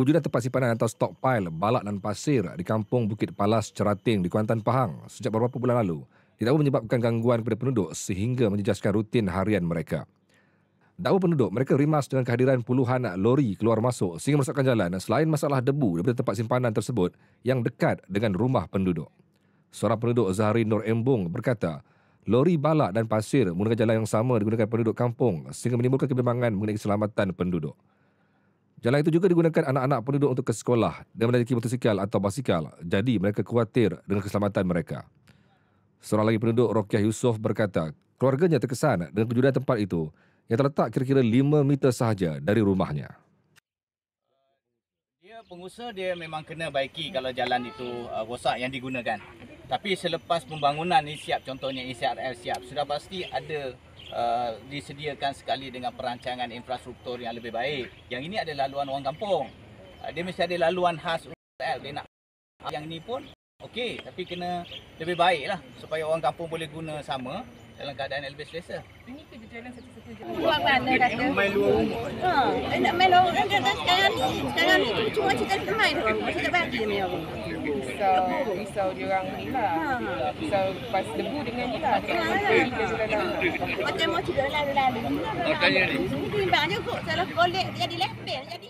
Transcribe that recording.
Kujudah tempat simpanan atau stockpile balak dan pasir di kampung Bukit Palas Cerating di Kuantan Pahang sejak beberapa bulan lalu tidak menyebabkan gangguan kepada penduduk sehingga menjejaskan rutin harian mereka. Dakwa penduduk, mereka rimas dengan kehadiran puluhan lori keluar masuk sehingga merosakkan jalan selain masalah debu daripada tempat simpanan tersebut yang dekat dengan rumah penduduk. Seorang penduduk Zahari Nur Embung berkata, lori balak dan pasir menggunakan jalan yang sama digunakan penduduk kampung sehingga menimbulkan kebimbangan mengenai keselamatan penduduk. Jalan itu juga digunakan anak-anak penduduk untuk ke sekolah dan menaiki motosikal atau basikal. Jadi mereka khawatir dengan keselamatan mereka. Seorang lagi penduduk, Rokiah Yusof berkata, keluarganya terkesan dengan kejadian tempat itu yang terletak kira-kira 5 meter sahaja dari rumahnya. Dia pengusaha dia memang kena baiki kalau jalan itu uh, rosak yang digunakan. Tapi selepas pembangunan ini siap, contohnya ICRL e siap, sudah pasti ada uh, disediakan sekali dengan perancangan infrastruktur yang lebih baik. Yang ini ada laluan orang kampung. Uh, dia mesti ada laluan khas UKL. Dia nak yang ni pun okey tapi kena lebih baiklah supaya orang kampung boleh guna sama dalam keadaan lebih selesa. Ini kita jalan satu-satu je. Buat mana kata? Ha, nak main luar rumah. Ha, nak main luar rumah. Kan sekarang sekarang cuma cerita kita main luar rumah. Kita bagi ni Risau, risau dia orang ni lah. Ha. Risau pas debu dengan ni lah. Kita ha, sudah ya. Macam mau cerita lalu-lalu. Oh, tanya ni. Ini bang je kot. Kalau kolek jadi lepel. Jadi...